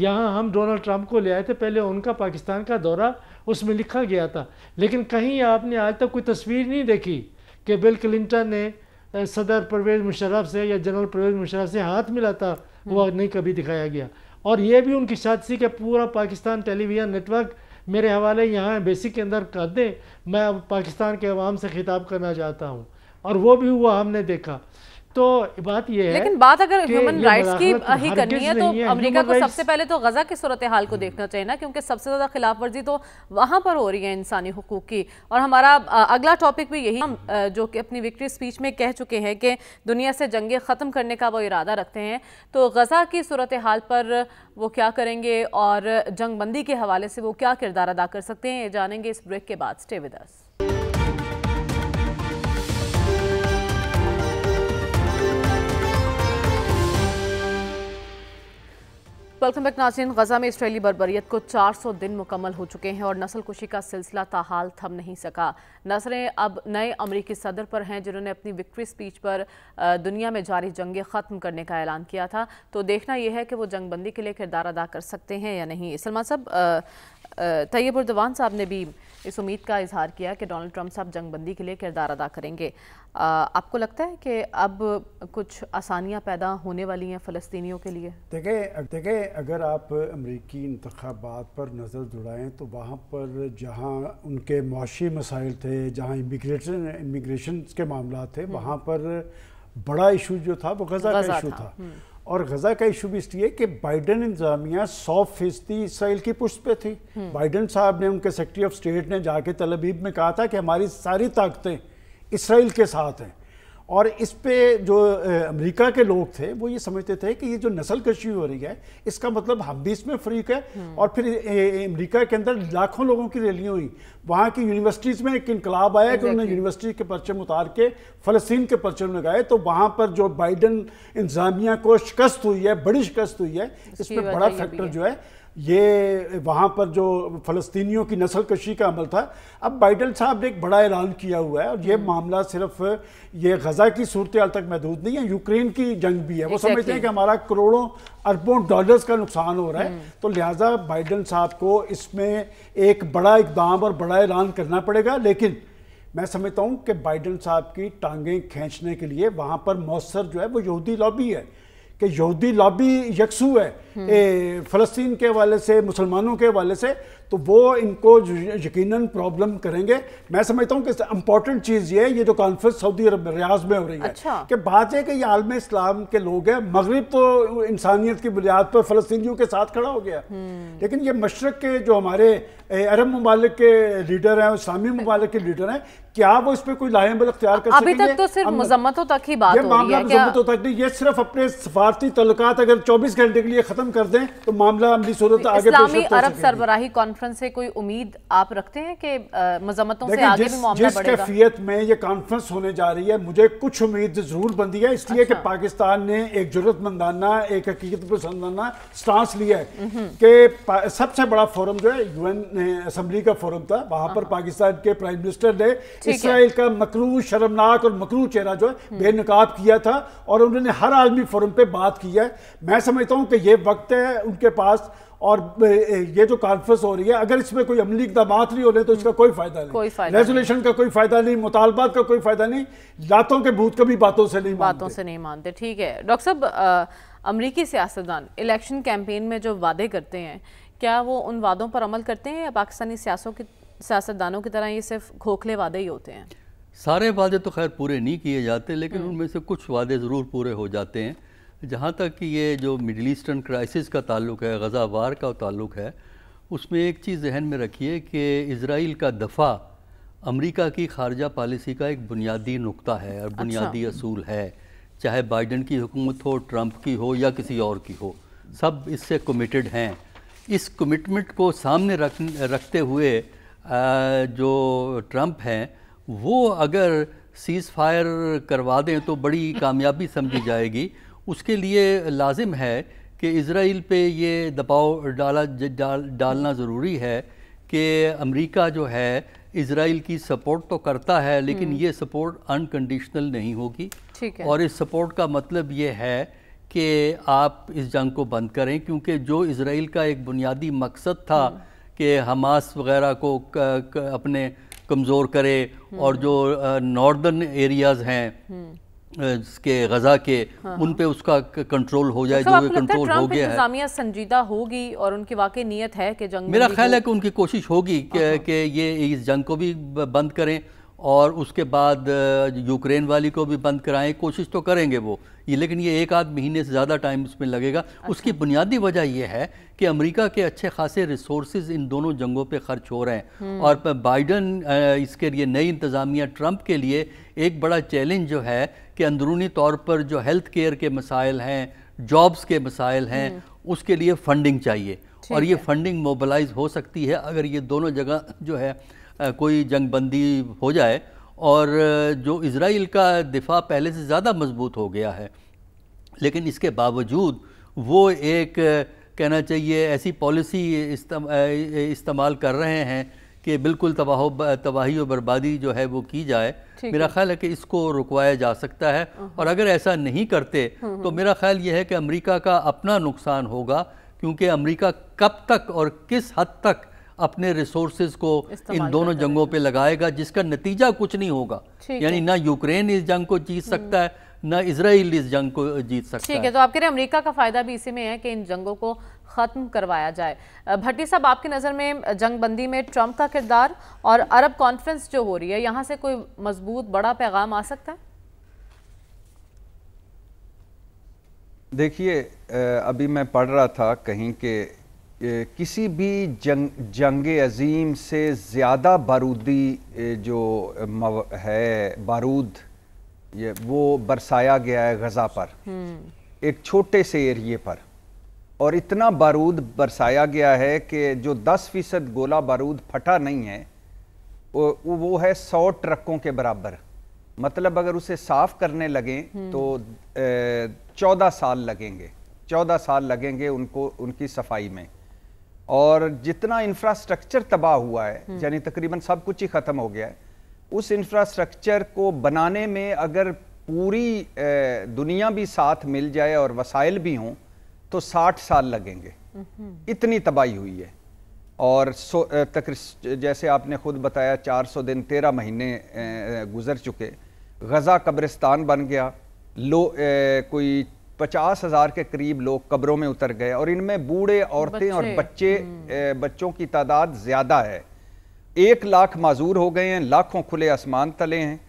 यहाँ हम डोनाल्ड ट्रंप को ले आए थे पहले उनका पाकिस्तान का दौरा उसमें लिखा गया था लेकिन कहीं आपने आज तक कोई तस्वीर नहीं देखी कि बिल क्लिंटन ने सदर परवेज़ मुशर्रफ से या जनरल परवेज़ मुशर्रफ से हाथ मिला था वह हम्म। नहीं कभी दिखाया गया और ये भी उनकी सादसी के पूरा पाकिस्तान टेलीविज़न नेटवर्क मेरे हवाले यहाँ बेसी के अंदर कर दें मैं अब पाकिस्तान के अवाम से खिताब करना चाहता हूँ और वो भी हुआ हमने देखा तो बात यह है लेकिन बात अगर ह्यूमन राइट्स की ही करनी है तो अमेरिका को सबसे पहले तो गजा की सूरत हाल को देखना चाहिए ना क्योंकि सबसे ज़्यादा खिलाफ वर्जी तो वहां पर हो रही है इंसानी हकूक की और हमारा अगला टॉपिक भी यही हम जो कि अपनी विक्ट्री स्पीच में कह चुके हैं कि दुनिया से जंगे ख़त्म करने का वो इरादा रखते हैं तो गजा की सूरत हाल पर वो क्या करेंगे और जंगबंदी के हवाले से वो क्या किरदार अदा कर सकते हैं ये जानेंगे इस ब्रेक के बाद स्टे विदर्स वेलकम बैक नाजीन गजा में इसराइली बरबरीत को 400 दिन मुकम्मल हो चुके हैं और नस्ल कुशी का सिलसिला ताहाल थम नहीं सका नसरें अब नए अमरीकी सदर पर हैं जिन्होंने अपनी विक्ट्री स्पीच पर दुनिया में जारी जंगें ख़त्म करने का ऐलान किया था तो देखना यह है कि वो जंगबंदी के लिए किरदार अदा कर सकते हैं या नहीं सलमान साहब तैयब उर्दवान साहब ने भी इस उम्मीद का इजहार किया कि डोनाल्ड ट्रंप साहब जंगबंदी के लिए किरदार अदा करेंगे आ, आपको लगता है कि अब कुछ आसानियाँ पैदा होने वाली हैं फ़लस्तियों के लिए देखें देखें अगर आप अमरीकी इंतबात पर नज़र दौड़ाएँ तो वहाँ पर जहाँ उनके मुशी मसाइल थे जहाँ इमिग्रेशन इमिग्रेशन के मामला थे हम्म। वहाँ पर बड़ा इशू जो था वो गज़ा का इशू था, था। हम्म। और गजा का इशू भी इसलिए कि बाइडन इंतजामिया सौ फीसदी इसराइल की पुष्ट पे थी हम्म। बाइडन साहब ने उनके सेक्रेटरी ऑफ स्टेट ने जाके तलबीब में कहा था कि हमारी सारी ताकतें इसराइल के साथ हैं और इस पे जो अमेरिका के लोग थे वो ये समझते थे कि ये जो नस्ल कशी हो रही है इसका मतलब हम भी इसमें फ्रीक है हम्म। और फिर अमेरिका के अंदर लाखों लोगों की रैलियाँ हुई वहाँ की यूनिवर्सिटीज़ में एक इनकलाब आया कि उन्होंने यूनिवर्सिटी के परचम उतार के फ़लस्तीन के परचम लगाए तो वहाँ पर जो बाइडन इंतजामिया को शिकस्त हुई है बड़ी शिकस्त हुई है इसमें बड़ा फैक्टर जो है ये वहाँ पर जो फ़लस्तियों की नस्ल कशी का अमल था अब बाइडन साहब ने एक बड़ा ऐलान किया हुआ है और ये हम्म। मामला सिर्फ ये गज़ा की सूरत तक महदूद नहीं है यूक्रेन की जंग भी है वो exactly. समझते हैं कि हमारा करोड़ों अरबों डॉलर्स का नुकसान हो रहा है हम्म। तो लिहाजा बाइडन साहब को इसमें एक बड़ा इकदाम और बड़ा ऐलान करना पड़ेगा लेकिन मैं समझता हूँ कि बाइडन साहब की टांगें खींचने के लिए वहाँ पर मौसर जो है वो यहूदी लॉबी है कि यहूदी लॉबी यकसू है हम्म। फ़लस्तीन के हवाले से मुसलमानों के हवाले से तो वो इनको यकीनन प्रॉब्लम करेंगे मैं समझता हूँ कि इम्पॉर्टेंट चीज़ ये ये जो कॉन्फ्रेंस सऊदी अरब रियाज में हो रही है अच्छा। कि बात है कि ये आलम इस्लाम के लोग हैं मगरब तो इंसानियत की बुनियाद पर फ़लस्तियों के साथ खड़ा हो गया हम्म। लेकिन ये मशरक के जो हमारे अरब ममालिक के लीडर हैं इस्लामी ममालिक के लीडर हैं क्या वो इस पर कोई लाहेबल अख्तियार कर अभी तक तो सिर्फ मजम्मतों तक ही बात ये मामला मजम्मतों तक नहीं ये सिर्फ अपने सफारती तलकात अगर चौबीस घंटे के लिए खत्म खत्म कर दें तो मामला अमली सूरत आगे इस्लामी अरब सरबराही कॉन्फ्रेंस से कोई उम्मीद आप रखते हैं कि मजम्मतों से आगे जिस, भी मामला जिस कैफियत में ये कॉन्फ्रेंस होने जा रही है मुझे कुछ उम्मीद जरूर बनती है इसलिए अच्छा। कि पाकिस्तान ने एक जरूरतमंदाना एक हकीकत पसंदाना स्टांस लिया है हम्म, हम्म। कि सबसे बड़ा फोरम जो है यूएन असम्बली का फोरम था वहां पर हाँ, हाँ। पाकिस्तान के प्राइम मिनिस्टर ने इसराइल का मकरू शर्मनाक और मकरू चेहरा जो है हम्म। बेनकाब किया था और उन्होंने हर आलमी फोरम पर बात की है मैं समझता हूँ कि ये वक्त है उनके पास और ये जो कॉन्फ्रेंस हो रही है अगर इसमें कोई अमली इकदाम नहीं हो रहे तो इसका कोई फायदा नहीं रेजोल्यूशन का कोई फायदा नहीं मुतालबात का कोई फायदा नहीं लातों के भूत कभी बातों से नहीं बातों से नहीं मानते ठीक है डॉक्टर साहब अमरीकी सियासतदान इलेक्शन कैंपेन में जो वादे करते हैं क्या वो उन वादों पर अमल करते हैं या पाकिस्तानी सियासों की सियासतदानों की तरह ये सिर्फ खोखले वादे ही होते हैं सारे वादे तो खैर पूरे नहीं किए जाते लेकिन हम्म। उनमें से कुछ वादे ज़रूर पूरे हो जाते हैं जहाँ तक कि ये जो मिडिल ईस्टर्न क्राइसिस का ताल्लुक है गज़ा वार का ताल्लुक है उसमें एक चीज़ जहन में रखिए कि इसराइल का दफ़ा अमेरिका की खारजा पॉलिसी का एक बुनियादी नुकता है और अच्छा। बुनियादी अच्छा। असूल है चाहे बाइडन की हुकूमत हो ट्रंप की हो या किसी और की हो सब इससे कमिटेड हैं इस कमिटमेंट को सामने रख रखते हुए जो ट्रंप हैं वो अगर सीज़ फायर करवा दें तो बड़ी कामयाबी समझी जाएगी उसके लिए लाजिम है कि इसराइल पे ये दबाव डाला डाल, डालना ज़रूरी है कि अमेरिका जो है इसराइल की सपोर्ट तो करता है लेकिन हम्म। ये सपोर्ट अनकंडीशनल नहीं होगी और इस सपोर्ट का मतलब ये है कि आप इस जंग को बंद करें क्योंकि जो इसराइल का एक बुनियादी मकसद था हम्म। कि हमास वगैरह को क, क, अपने कमज़ोर करे हम्म। और जो नॉर्दर्न एरियाज़ हैं के गजा के हाँ। उन हाँ। पे उसका कंट्रोल हो जाए अच्छा, जो कंट्रोल हो गया है संजीदा होगी और उनकी वाकई नीयत है कि जंग मेरा ख्याल है कि उनकी कोशिश होगी हाँ, हाँ। कि ये इस जंग को भी बंद करें और उसके बाद यूक्रेन वाली को भी बंद कराएं कोशिश तो करेंगे वो ये लेकिन ये एक आध महीने से ज़्यादा टाइम इसमें लगेगा अच्छा। उसकी बुनियादी वजह यह है कि अमेरिका के अच्छे खासे रिसोर्स इन दोनों जंगों पे खर्च हो रहे हैं हम्म। और बाइडन इसके लिए नई इंतज़ामिया ट्रंप के लिए एक बड़ा चैलेंज जो है कि अंदरूनी तौर पर जो हेल्थ केयर के मसाइल हैं जॉब्स के मसाइल हैं हम्म। उसके लिए फ़ंडिंग चाहिए और ये फंडिंग मोबलाइज हो सकती है अगर ये दोनों जगह जो है कोई जंग बंदी हो जाए और जो इसराइल का दिफा पहले से ज़्यादा मजबूत हो गया है लेकिन इसके बावजूद वो एक कहना चाहिए ऐसी पॉलिसी इस्तेमाल कर रहे हैं कि बिल्कुल तबाह तबाही और बर्बादी जो है वो की जाए मेरा ख्याल है कि इसको रुकवाया जा सकता है हाँ। और अगर ऐसा नहीं करते हाँ, हाँ। तो मेरा ख्याल ये है कि अमेरिका का अपना नुकसान होगा क्योंकि अमेरिका कब तक और किस हद तक अपने रिसोर्स को इन दोनों जंगों पे लगाएगा जिसका नतीजा कुछ नहीं होगा यानी ना यूक्रेन इस जंग को जीत हम्म। सकता है ना इसराइल इस जंग को जीत सकता है ठीक है।, तो आपके लिए अमेरिका का फायदा भी इसी में है कि इन जंगों को ख़त्म करवाया जाए भट्टी साहब आपकी नज़र में जंगबंदी में ट्रंप का किरदार और अरब कॉन्फ्रेंस जो हो रही है यहाँ से कोई मजबूत बड़ा पैगाम आ सकता है देखिए अभी मैं पढ़ रहा था कहीं के किसी भी जंग जंग अजीम से ज़्यादा बारूदी जो है बारूद ये वो बरसाया गया है गज़ा पर हम्म। एक छोटे से एरिए पर और इतना बारूद बरसाया गया है कि जो 10 फीसद गोला बारूद फटा नहीं है वो, वो है 100 ट्रकों के बराबर मतलब अगर उसे साफ करने लगें हम्म। तो चौदह साल लगेंगे चौदह साल लगेंगे उनको उनकी सफाई में और जितना इंफ्रास्ट्रक्चर तबाह हुआ है हम्म। यानी तकरीबन सब कुछ ही ख़त्म हो गया है उस इंफ्रास्ट्रक्चर को बनाने में अगर पूरी दुनिया भी साथ मिल जाए और वसाइल भी हों तो 60 साल लगेंगे हम्म। इतनी तबाही हुई है और तक जैसे आपने खुद बताया 400 दिन 13 महीने गुजर चुके गज़ा कब्रिस्तान बन गया लो ए, कोई पचास हजार के करीब लोग कब्रों में उतर गए और इनमें बूढ़े औरतें और बच्चे हम्म। बच्चों की तादाद ज़्यादा है एक लाख माजूर हो गए हैं लाखों खुले आसमान तले हैं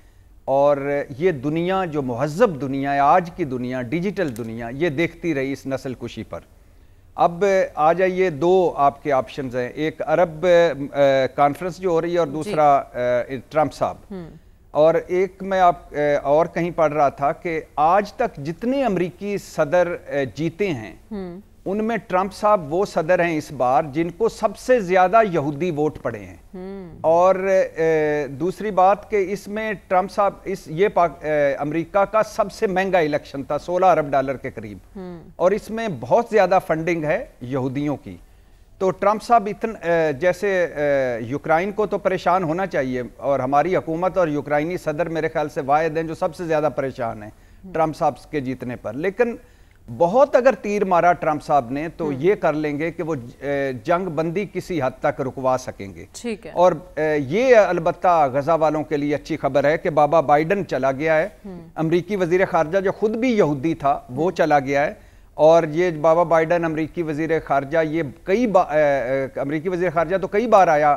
और ये दुनिया जो महजब दुनिया है आज की दुनिया डिजिटल दुनिया ये देखती रही इस नस्ल कुशी पर अब आ जाइए दो आपके ऑप्शन हैं एक अरब कॉन्फ्रेंस जो हो रही है और दूसरा ट्रंप साहब हम्म। और एक मैं आप और कहीं पढ़ रहा था कि आज तक जितने अमरीकी सदर जीते हैं हम्म। उनमें ट्रंप साहब वो सदर हैं इस बार जिनको सबसे ज़्यादा यहूदी वोट पड़े हैं हम्म। और दूसरी बात कि इसमें ट्रंप साहब इस ये अमेरिका का सबसे महंगा इलेक्शन था 16 अरब डॉलर के करीब हम्म। और इसमें बहुत ज़्यादा फंडिंग है यहूदियों की तो ट्रंप साहब इतने जैसे यूक्राइन को तो परेशान होना चाहिए और हमारी हुकूमत और यूक्राइनी सदर मेरे ख्याल से वायद हैं जो सबसे ज़्यादा परेशान हैं ट्रंप साहब के जीतने पर लेकिन बहुत अगर तीर मारा ट्रंप साहब ने तो हम्म। ये कर लेंगे कि वो जंग बंदी किसी हद तक रुकवा सकेंगे ठीक है और ये अलबत् गजा वालों के लिए अच्छी खबर है कि बाबा बाइडन चला गया है हम्म। अमरीकी वजीर खारजा जो खुद भी यहूदी था वो हम्म। चला गया है और ये बाबा बाइडन अमरीकी वजीर खारजा ये कई अमरीकी वजी खारजा तो कई बार आया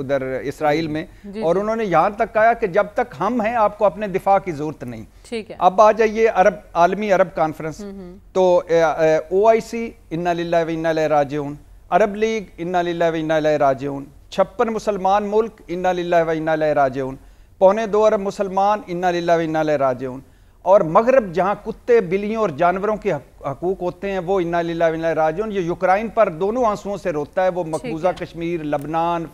उधर इसराइल में जी, और उन्होंने यहाँ तक कहा कि जब तक हम हैं आपको अपने दिफा की ज़रूरत नहीं ठीक है अब आ जाइए अरब आलमी अरब कॉन्फ्रेंस हम्म, हम्म। तो ओ आई सी इन्ना ला इन्ना अरब लीग इन्ना ला इन्ना छप्पन मुसलमान मुल्क इन्ना ला इन्ना पौने दो अरब मुसलमान इन्ना ला इन्ना और मगरब जहां कुत्ते बिलियों और जानवरों के हकूक होते हैं वो इन्ना लीला राजन ये यूक्राइन पर दोनों आंसुओं से रोता है वो मकबूजा कश्मीर लबनान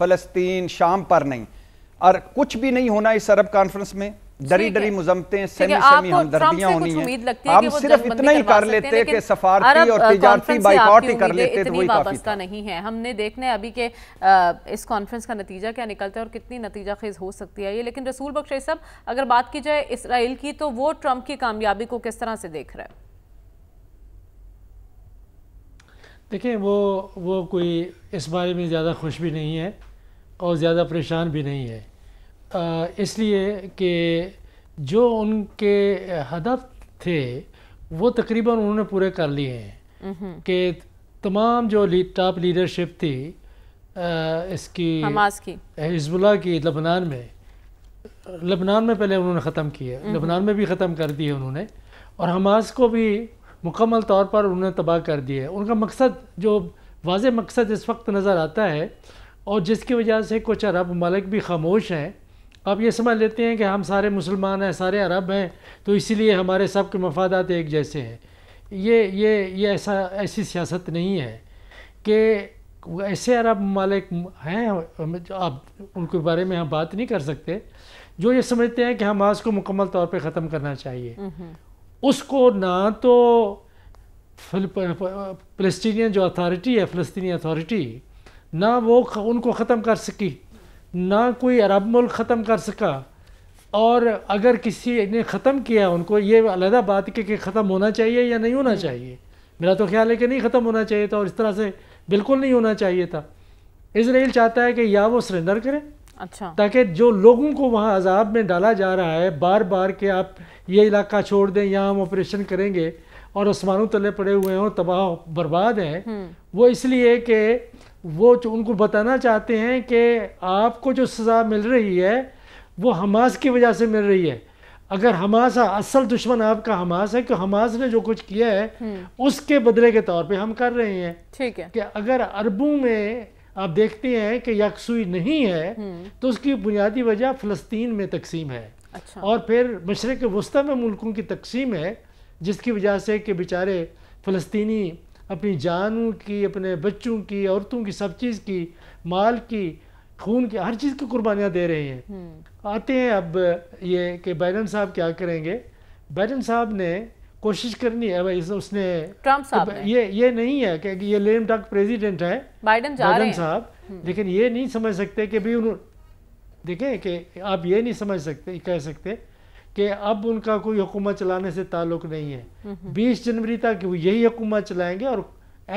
फलस्तीन शाम पर नहीं और कुछ भी नहीं होना इस अरब कॉन्फ्रेंस में डरी डरी मुजमतें सेमी सेमी हमदर्दियां होनी हैं सिर्फ इतना ही कर लेते कि सफारती और तजारती ही कर लेते तो वही काफी था नहीं है हमने देखना है अभी के इस कॉन्फ्रेंस का नतीजा क्या निकलता है और कितनी नतीजा खेज हो सकती है ये लेकिन रसूल बख्शे साहब अगर बात की जाए इसराइल की तो वो ट्रंप की कामयाबी को किस तरह से देख रहा है देखिए वो वो कोई इस बारे में ज़्यादा खुश भी नहीं है और ज़्यादा परेशान भी नहीं है इसलिए कि जो उनके हदफ थे वो तकरीबन उन्होंने पूरे कर लिए हैं कि तमाम जो ली, टॉप लीडरशिप थी आ, इसकी हमास की हिजबुल्ला की लबनान में लबनान में पहले उन्होंने ख़त्म किया लबनान में भी ख़त्म कर दिए उन्होंने और हमास को भी मुकम्मल तौर पर उन्होंने तबाह कर दिया उनका मकसद जो वाज मकसद इस वक्त नज़र आता है और जिसकी वजह से कुछ अरब ममालिक भी खामोश हैं आप ये समझ लेते हैं कि हम सारे मुसलमान हैं सारे अरब हैं तो इसीलिए हमारे सब के मफादात एक जैसे हैं ये ये ये ऐसा ऐसी सियासत नहीं है कि ऐसे अरब ममालिक हैं आप उनके बारे में हम बात नहीं कर सकते जो ये समझते हैं कि हम आज को मुकम्मल तौर पे ख़त्म करना चाहिए उसको ना तो फलस्तीनियन जो अथॉरिटी है फ़लस्तीनी अथॉरिटी ना वो उनको ख़त्म कर सकी ना कोई अरब मुल्क ख़त्म कर सका और अगर किसी ने ख़त्म किया उनको ये अलहदा बात के कि ख़त्म होना चाहिए या नहीं होना चाहिए मेरा तो ख्याल है कि नहीं ख़त्म होना चाहिए था और इस तरह से बिल्कुल नहीं होना चाहिए था इसराइल चाहता है कि या वो सरेंडर करें अच्छा ताकि जो लोगों को वहाँ अजाब में डाला जा रहा है बार बार के आप ये इलाका छोड़ दें या हम ऑपरेशन करेंगे और आसमानों तले पड़े हुए और तबाह बर्बाद हैं हम्म। वो इसलिए कि वो जो उनको बताना चाहते हैं कि आपको जो सज़ा मिल रही है वो हमास की वजह से मिल रही है अगर हमास असल दुश्मन आपका हमास है कि हमास ने जो कुछ किया है हम्म। उसके बदले के तौर पे हम कर रहे हैं ठीक है कि अगर अरबों में आप देखते हैं कि यकसुई नहीं है हम्म। तो उसकी बुनियादी वजह फ़लस्तीन में तकसीम है अच्छा। और फिर मशरक वस्ती में मुल्कों की तकसीम है जिसकी वजह से कि बेचारे फ़लस्तनी अपनी जानों की अपने बच्चों की औरतों की सब चीज़ की माल की खून की हर चीज़ की कुर्बानियाँ दे रहे हैं हम्म। आते हैं अब ये कि बाइडन साहब क्या करेंगे बाइडन साहब ने कोशिश करनी है भाई उसने ट्रम्प साहब ये ये नहीं है कि ये लेम डक प्रेसिडेंट है बाइडन बाइडन साहब हम्म। लेकिन ये नहीं समझ सकते कि भाई उन्होंने देखें कि आप ये नहीं समझ सकते कह सकते कि अब उनका कोई हुकूमत चलाने से ताल्लुक नहीं है बीस जनवरी तक वो यही हुकूमत चलाएंगे और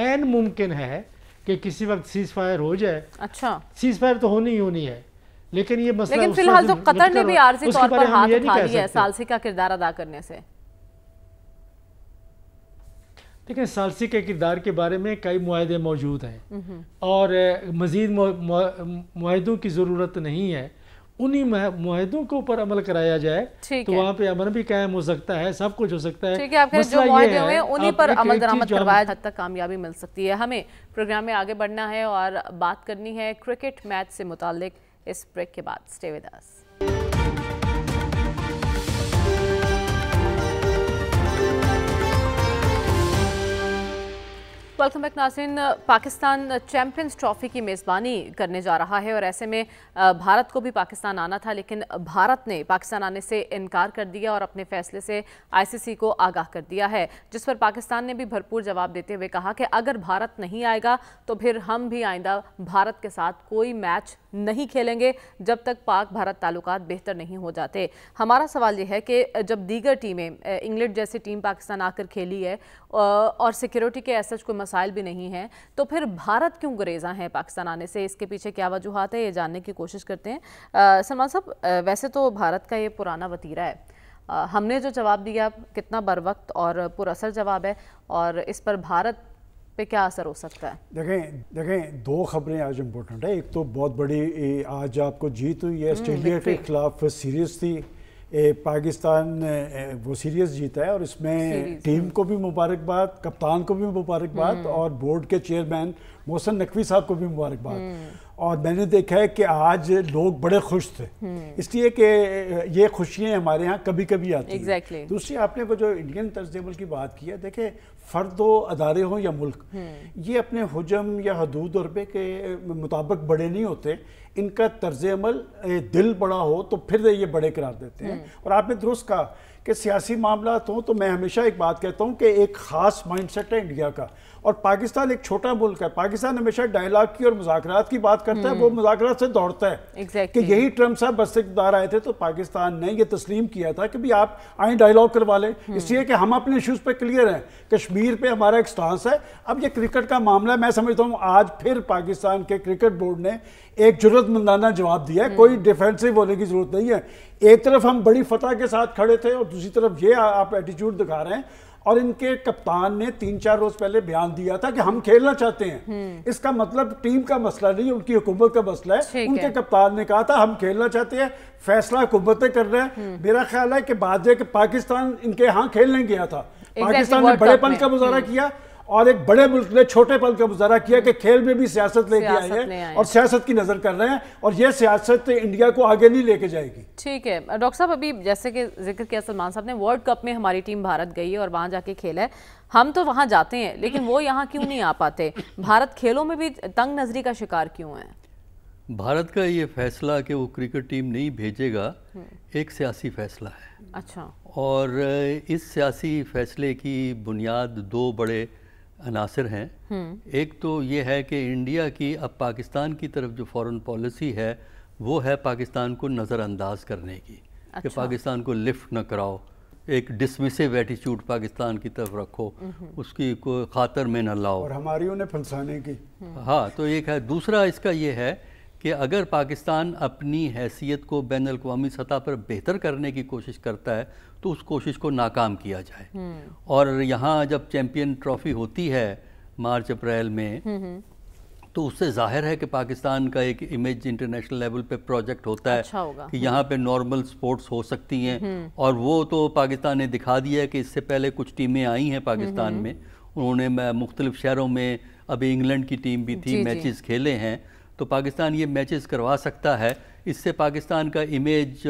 एन मुमकिन है कि किसी वक्त सीज फायर हो जाए अच्छा सीज फायर तो होनी ही होनी है लेकिन ये मसला लेकिन फिलहाल तो कतर ने भी आर्जी तौर पर हाथ उठा लिया है सालसी का किरदार अदा करने से लेकिन सालसी के किरदार के बारे में कई माहे मौजूद हैं और मज़ीद माहों की ज़रूरत नहीं है उन्हीं माहदों के ऊपर अमल कराया जाए तो वहाँ पे अमन भी कायम हो सकता है सब कुछ हो सकता है ठीक है आपके जो उन्हीं पर अमल दरामद तक कामयाबी मिल सकती है हमें प्रोग्राम में आगे बढ़ना है और बात करनी है क्रिकेट मैच से मुतालिक इस ब्रेक के बाद stay with us welcome back नाजिन पाकिस्तान चैंपियंस ट्रॉफी की मेज़बानी करने जा रहा है और ऐसे में uh, भारत को भी पाकिस्तान आना था लेकिन भारत ने पाकिस्तान आने से इनकार कर दिया और अपने फैसले से आईसीसी को आगाह कर दिया है जिस पर पाकिस्तान ने भी भरपूर जवाब देते हुए कहा कि अगर भारत नहीं आएगा तो फिर हम भी आइंदा भारत के साथ कोई मैच नहीं खेलेंगे जब तक पाक भारत ताल्लुकात बेहतर नहीं हो जाते हमारा सवाल यह है कि जब दीगर टीमें इंग्लैंड जैसी टीम पाकिस्तान आकर खेली है और सिक्योरिटी के ऐसा कोई मसाइल भी नहीं हैं तो फिर भारत क्यों गुरेजा हैं पाकिस्तान आने से इसके पीछे क्या वजूहत है ये जानने की कोशिश करते हैं सलमान साहब वैसे तो भारत का ये पुराना वतीरा है हमने जो जवाब दिया कितना बर वक्त और पुरअसर जवाब है और इस पर भारत पे क्या असर हो सकता है देखें देखें दो खबरें आज इम्पोर्टेंट है एक तो बहुत बड़ी आज आपको जीत हुई है हम्म, ऑस्ट्रेलिया के खिलाफ सीरीज थी ए, पाकिस्तान ए, वो सीरीज जीता है और इसमें टीम हम्म। को भी मुबारकबाद कप्तान को भी मुबारकबाद हम्म। और बोर्ड के चेयरमैन मोहसन नकवी साहब को भी मुबारकबाद और मैंने देखा है कि आज लोग बड़े खुश थे हम्म। इसलिए कि ये खुशियाँ हमारे यहाँ कभी कभी आती exactly. हैं दूसरी आपने वो जो इंडियन तर्ज अमल की बात की है देखे फ़र्द हो अदारे हों या मुल्क हम्म। ये अपने हजम या हदूद और पे के मुताबिक बड़े नहीं होते इनका तर्ज अमल दिल बड़ा हो तो फिर ये बड़े करार देते हैं हम्म। और आपने दुरुस्त कहा कि सियासी मामला हों तो मैं हमेशा एक बात कहता हूँ कि एक ख़ास माइंड सेट है इंडिया का और पाकिस्तान एक छोटा मुल्क है पाकिस्तान हमेशा डायलॉग की और मुजाकरात की बात करता है वो हम्म। मुजाकरात से दौड़ता है exactly. कि यही ट्रम्प साहब बस्तेदार आए थे तो पाकिस्तान ने ये तस्लीम किया था कि भाई आप आए डायलॉग करवा लें हम्म। इसलिए कि हम अपने इशूज़ पर क्लियर हैं कश्मीर पर हमारा एक स्टांस है अब ये क्रिकेट का मामला है मैं समझता हूँ आज फिर पाकिस्तान के क्रिकेट बोर्ड ने एक जरूरतमंदाना जवाब दिया है हम्म। कोई डिफेंसिव होने की जरूरत नहीं है एक तरफ हम बड़ी फतह के साथ खड़े थे और दूसरी तरफ ये आप एटीट्यूड दिखा रहे हैं और इनके कप्तान ने तीन चार रोज पहले बयान दिया था कि हम खेलना चाहते हैं हम्म। इसका मतलब टीम का मसला नहीं उनकी हुकूमत का मसला है उनके है। कप्तान ने कहा था हम खेलना चाहते हैं फैसला हुकूमतें कर रहे हैं हम्म। मेरा ख्याल है कि बाद पाकिस्तान इनके यहाँ खेलने गया था पाकिस्तान ने बड़ेपन का मुजहरा हम्म। किया और एक बड़े मुल्क ने छोटे पल का मुजाहरा किया कि खेल में भी सियासत लेके आई है और सियासत की नज़र कर रहे हैं और यह सियासत इंडिया को आगे नहीं लेके जाएगी ठीक है डॉक्टर साहब अभी जैसे कि जिक्र किया सलमान साहब ने वर्ल्ड कप में हमारी टीम भारत गई है और वहाँ जाके खेला है हम तो वहाँ जाते हैं लेकिन वो यहाँ क्यों नहीं आ पाते भारत खेलों में भी तंग नजरी का शिकार क्यों है भारत का ये फैसला कि वो क्रिकेट टीम नहीं भेजेगा हम्म। एक सियासी फैसला है अच्छा और इस सियासी फैसले की बुनियाद दो बड़े अनासर हैं हम्म। एक तो ये है कि इंडिया की अब पाकिस्तान की तरफ जो फॉरेन पॉलिसी है वो है पाकिस्तान को नज़रअंदाज करने की अच्छा। कि पाकिस्तान को लिफ्ट न कराओ एक डिसमिसिव एटीट्यूड पाकिस्तान की तरफ रखो हम्म। उसकी को खातर में न लाओ और हमारियों ने फंसाने की हाँ तो एक है दूसरा इसका ये है कि अगर पाकिस्तान अपनी हैसियत को बैन अवी सतह पर बेहतर करने की कोशिश करता है तो उस कोशिश को नाकाम किया जाए हम्म। और यहाँ जब चैम्पियन ट्रॉफी होती है मार्च अप्रैल में हम्म, हम्म। तो उससे जाहिर है कि पाकिस्तान का एक इमेज इंटरनेशनल लेवल पे प्रोजेक्ट होता है अच्छा होगा। कि यहाँ पे नॉर्मल स्पोर्ट्स हो सकती हैं और वो तो पाकिस्तान ने दिखा दिया है कि इससे पहले कुछ टीमें आई हैं पाकिस्तान में उन्होंने मुख्तलिफ शहरों में अभी इंग्लैंड की टीम भी थी मैचेस खेले हैं तो पाकिस्तान ये मैचेस करवा सकता है इससे पाकिस्तान का इमेज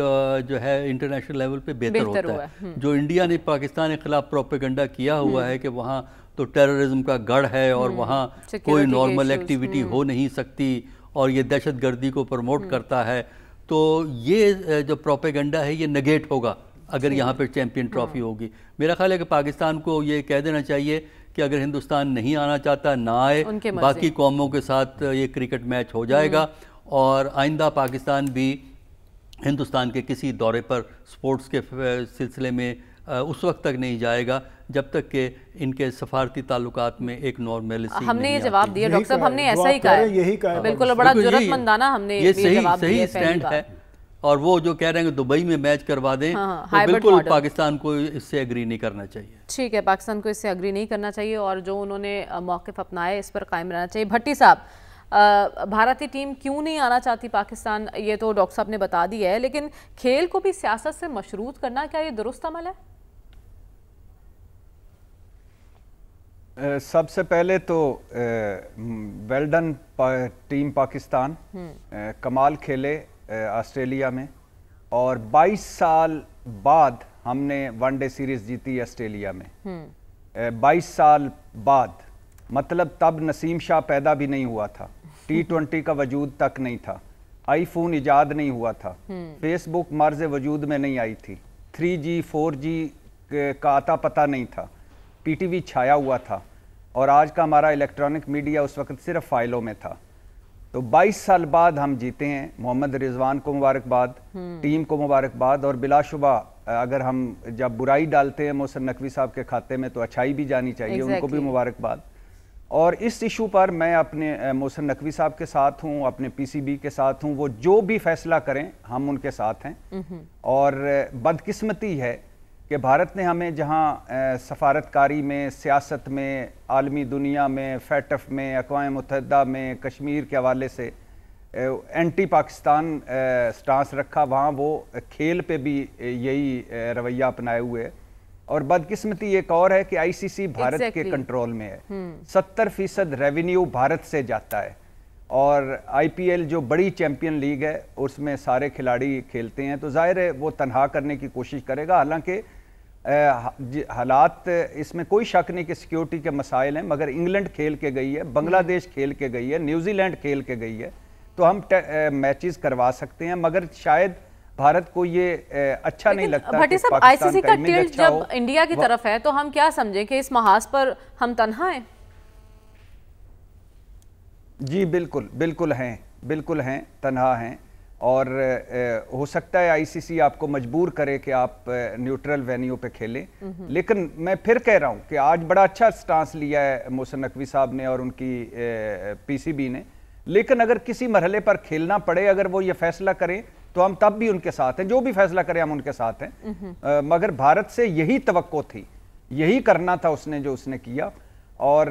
जो है इंटरनेशनल लेवल पे बेहतर होता हुआ है, है। हम्म। जो इंडिया ने पाकिस्तान के खिलाफ प्रोपेगेंडा किया हुआ हम्म। है कि वहाँ तो टेररिज्म का गढ़ है और हम्म। वहाँ कोई नॉर्मल एक्टिविटी हो नहीं सकती और ये दहशत गर्दी को प्रमोट करता है तो ये जो प्रोपेगेंडा है ये नगेट होगा अगर यहाँ पर चैम्पियन ट्रॉफी होगी मेरा ख्याल है कि पाकिस्तान को ये कह देना चाहिए कि अगर हिंदुस्तान नहीं आना चाहता ना आए बाकी कौमों के साथ ये क्रिकेट मैच हो जाएगा हम्म। और आइंदा पाकिस्तान भी हिंदुस्तान के किसी दौरे पर स्पोर्ट्स के सिलसिले में उस वक्त तक नहीं जाएगा जब तक के इनके सफारती ताल्लुक में एक नॉर्मल हमने ये जवाब दिया डॉक्टर साहब हमने ऐसा ही कहा कहा बिल्कुल बड़ा जरूरतमंदाना हमने ये सही सही स्टैंड है और वो जो कह रहे हैं दुबई में मैच करवा दें हाँ, हाँ तो बिल्कुल पाकिस्तान को इससे अग्री नहीं करना चाहिए ठीक है पाकिस्तान को इससे अग्री नहीं करना चाहिए और जो उन्होंने मौक़ अपनाए इस पर कायम रहना चाहिए भट्टी साहब भारतीय टीम क्यों नहीं आना चाहती पाकिस्तान ये तो डॉक्टर साहब ने बता दिया है लेकिन खेल को भी सियासत से मशरूत करना क्या ये दुरुस्त अमल है सबसे पहले तो वेल डन टीम पाकिस्तान हम्म। कमाल खेले ऑस्ट्रेलिया में और 22 साल बाद हमने वन डे सीरीज जीती ऑस्ट्रेलिया में हम्म। बाईस साल बाद मतलब तब नसीम शाह पैदा भी नहीं हुआ था टी <laughs> ट्वेंटी का वजूद तक नहीं था आईफोन इजाद नहीं हुआ था फेसबुक हम्म। मर्ज वजूद में नहीं आई थी थ्री जी फोर जी का आता पता नहीं था पीटीवी छाया हुआ था और आज का हमारा इलेक्ट्रॉनिक मीडिया उस वक्त सिर्फ फाइलों में था तो 22 साल बाद हम जीते हैं मोहम्मद रिजवान को मुबारकबाद हम्म। टीम को मुबारकबाद और बिलाशुबा अगर हम जब बुराई डालते हैं मोहसन नकवी साहब के खाते में तो अच्छाई भी जानी चाहिए exactly. उनको भी मुबारकबाद और इस इशू पर मैं अपने मोहसन नकवी साहब के साथ हूँ अपने पीसीबी के साथ हूँ वो जो भी फैसला करें हम उनके साथ हैं हम्म। और बदकिस्मती है कि भारत ने हमें जहाँ सफारतकारी में सियासत में आलमी दुनिया में फैटफ में अकवा मतहदा में कश्मीर के हवाले से एंटी पाकिस्तान स्टांस रखा वहाँ वो खेल पे भी यही रवैया अपनाए हुए है और बदकिस्मती एक और है कि आईसीसी भारत exactly. के कंट्रोल में है हम्म। सत्तर फीसद रेवेन्यू भारत से जाता है और आईपीएल जो बड़ी चैंपियन लीग है उसमें सारे खिलाड़ी खेलते हैं तो जाहिर है वो तनहा करने की कोशिश करेगा हालांकि हालात इसमें कोई शक नहीं कि सिक्योरिटी के मसाइल हैं मगर इंग्लैंड खेल के गई है बांग्लादेश खेल के गई है न्यूजीलैंड खेल के गई है तो हम मैचेस करवा सकते हैं मगर शायद भारत को ये अच्छा नहीं लगता भट्टी साहब आईसीसी का टिल्ट अच्छा जब इंडिया की तरफ है तो हम क्या समझें कि इस महाज पर हम तनहा हैं जी बिल्कुल बिल्कुल हैं बिल्कुल हैं तनहा हैं और हो सकता है आईसीसी आपको मजबूर करे कि आप न्यूट्रल वेन्यू पे खेलें लेकिन मैं फिर कह रहा हूँ कि आज बड़ा अच्छा स्टांस लिया है मोहसिन नकवी साहब ने और उनकी पीसीबी ने लेकिन अगर किसी मरहले पर खेलना पड़े अगर वो ये फैसला करें तो हम तब भी उनके साथ हैं जो भी फैसला करें हम उनके साथ हैं मगर भारत से यही तो थी यही करना था उसने जो उसने किया और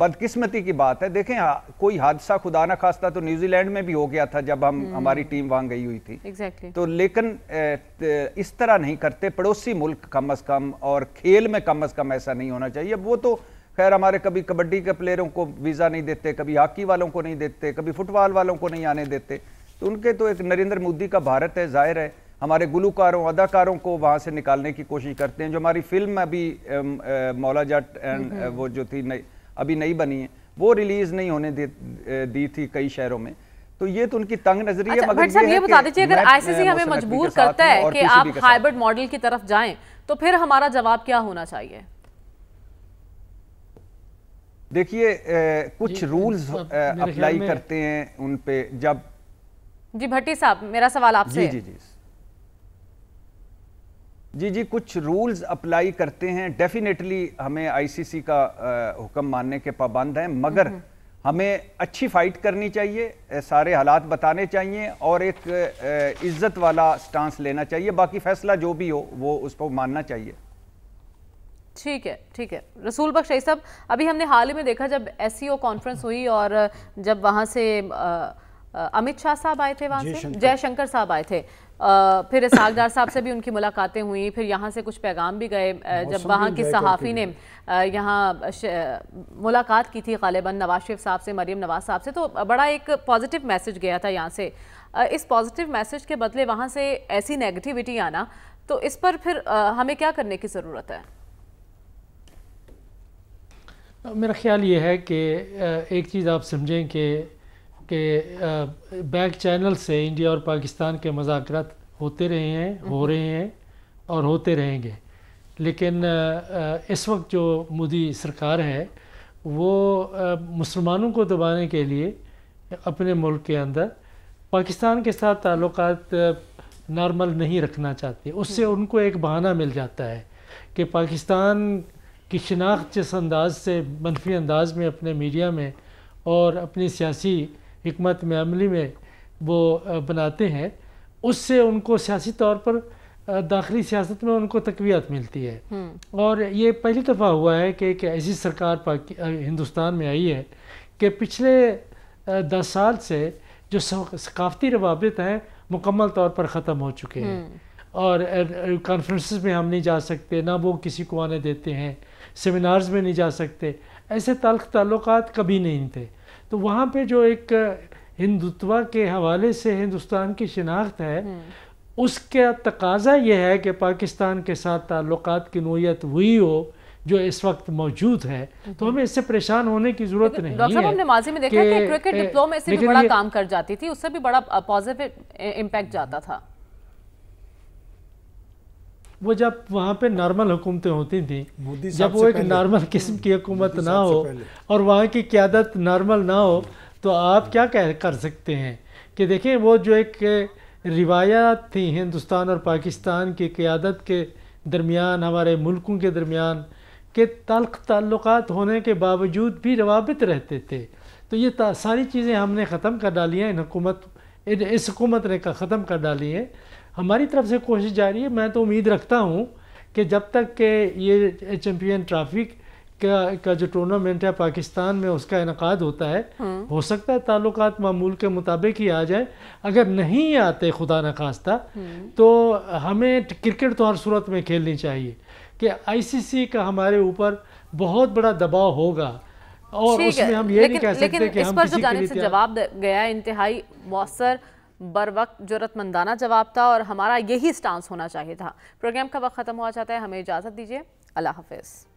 बदकिस्मती की बात है देखें कोई हादसा खुदा ना खास्ता तो न्यूजीलैंड में भी हो गया था जब हम हम्म। हमारी टीम वहां गई हुई थी exactly. तो लेकिन इस तरह नहीं करते पड़ोसी मुल्क कम अज कम और खेल में कम अज कम ऐसा नहीं होना चाहिए वो तो खैर हमारे कभी कबड्डी के प्लेयरों को वीज़ा नहीं देते कभी हॉकी वालों को नहीं देते कभी फुटबॉल वालों को नहीं आने देते तो उनके तो एक नरेंद्र मोदी का भारत है जाहिर है हमारे गुलकारों अदाकारों को वहाँ से निकालने की कोशिश करते हैं जो हमारी फिल्म अभी मौला जट एंड वो जो थी नई अभी नहीं बनी है वो रिलीज़ नहीं होने दी थी कई शहरों में तो ये तो उनकी तंग नजरी अच्छा, है मगर ये, ये बता दीजिए अगर आईसीसी हमें मजबूर करता है कि आप हाइब्रिड मॉडल की तरफ जाएं तो फिर हमारा जवाब क्या होना चाहिए देखिए कुछ रूल्स अप्लाई करते हैं उन पे जब जी भट्टी साहब मेरा सवाल आपसे जी जी जी जी जी कुछ रूल्स अप्लाई करते हैं डेफिनेटली हमें आईसीसी का हुक्म मानने के पाबंद हैं मगर हम्म। हमें अच्छी फाइट करनी चाहिए सारे हालात बताने चाहिए और एक इज्जत वाला स्टांस लेना चाहिए बाकी फैसला जो भी हो वो उस पर मानना चाहिए ठीक है ठीक है रसूल बख्शाई साहब अभी हमने हाल ही में देखा जब एस कॉन्फ्रेंस e हुई और जब वहाँ से अमित शाह साहब आए थे वहाँ से जयशंकर साहब आए थे फिर सागदार साहब से भी उनकी मुलाकातें हुई फिर यहाँ से कुछ पैगाम भी गए जब वहाँ की सहाफ़ी ने यहाँ मुलाकात की थी गालिबा नवाज शरीफ साहब से मरीम नवाज साहब से तो बड़ा एक पॉजिटिव मैसेज गया था यहाँ से इस पॉजिटिव मैसेज के बदले वहाँ से ऐसी नेगेटिविटी आना तो इस पर फिर हमें क्या करने की ज़रूरत है मेरा ख्याल ये है कि एक चीज़ आप समझें कि कि बैक चैनल से इंडिया और पाकिस्तान के मजाकरत होते रहे हैं हो रहे हैं और होते रहेंगे लेकिन इस वक्त जो मोदी सरकार है वो मुसलमानों को दबाने के लिए अपने मुल्क के अंदर पाकिस्तान के साथ ताल्लुक नॉर्मल नहीं रखना चाहती उससे हम्म। उनको एक बहाना मिल जाता है कि पाकिस्तान की शिनाख्त जिस अंदाज से मनफी अंदाज में अपने मीडिया में और अपनी सियासी हमत में अमली में वो बनाते हैं उससे उनको सियासी तौर पर दाखिली सियासत में उनको तकवीत मिलती है हम्म। और ये पहली दफ़ा हुआ है कि एक ऐसी सरकार हिंदुस्तान में आई है कि पिछले दस साल से जो सकाफती रवाबित हैं मुकम्मल तौर पर ख़त्म हो चुके हैं हम्म। और कॉन्फ्रेंस में हम नहीं जा सकते ना वो किसी को आने देते हैं सेमिनार्स में नहीं जा सकते ऐसे तल्ख ताल्लुक कभी नहीं थे तो वहाँ पे जो एक हिंदुत्व के हवाले से हिंदुस्तान की शिनाख्त है हम्म। उसका तकाजा यह है कि पाकिस्तान के साथ ताल्लुक की नोयत हुई हो जो इस वक्त मौजूद है तो हम्म। हमें इससे परेशान होने की जरूरत नहीं डॉक्टर साहब हमने माजी में देखा कि, क्रिकेट डिप्लोमेसी भी बड़ा काम कर जाती थी उससे भी बड़ा पॉजिटिव इम्पैक्ट जाता था वो जब वहाँ पे नॉर्मल हुकूमतें होती थी जब वो एक नॉर्मल किस्म की हम्म, हुकूमत ना हो और वहाँ की क्यादत नॉर्मल ना हो तो आप क्या कह कर सकते हैं कि देखें वो जो एक रिवायात थी हिंदुस्तान और पाकिस्तान की क़्यादत के दरमियान हमारे मुल्कों के दरमियान के तल्ख ताल्लुक़ होने के बावजूद भी रवाबित रहते थे तो ये सारी चीज़ें हमने ख़त्म कर डाली हैं इन हुकूमत इस हुकूमत ने ख़त्म कर डाली है हमारी तरफ से कोशिश जारी है मैं तो उम्मीद रखता हूँ कि जब तक के ये चैम्पियन ट्राफिक का का जो टूर्नामेंट है पाकिस्तान में उसका इनका होता है हम्म। हो सकता है ताल्लुक मामूल के मुताबिक ही आ जाए अगर नहीं आते खुदा न खास्ता हम्म। तो हमें क्रिकेट तो हर सूरत में खेलनी चाहिए कि आईसीसी का हमारे ऊपर बहुत बड़ा दबाव होगा और उसमें हम ये नहीं कह सकते कि हम जवाब गया इंतहाई मौसर बर वक्त ज़रूरतमंदाना जवाब था और हमारा यही स्टांस होना चाहिए था प्रोग्राम का वक्त ख़त्म हुआ चाहता है हमें इजाज़त दीजिए अल्लाह हाफिज़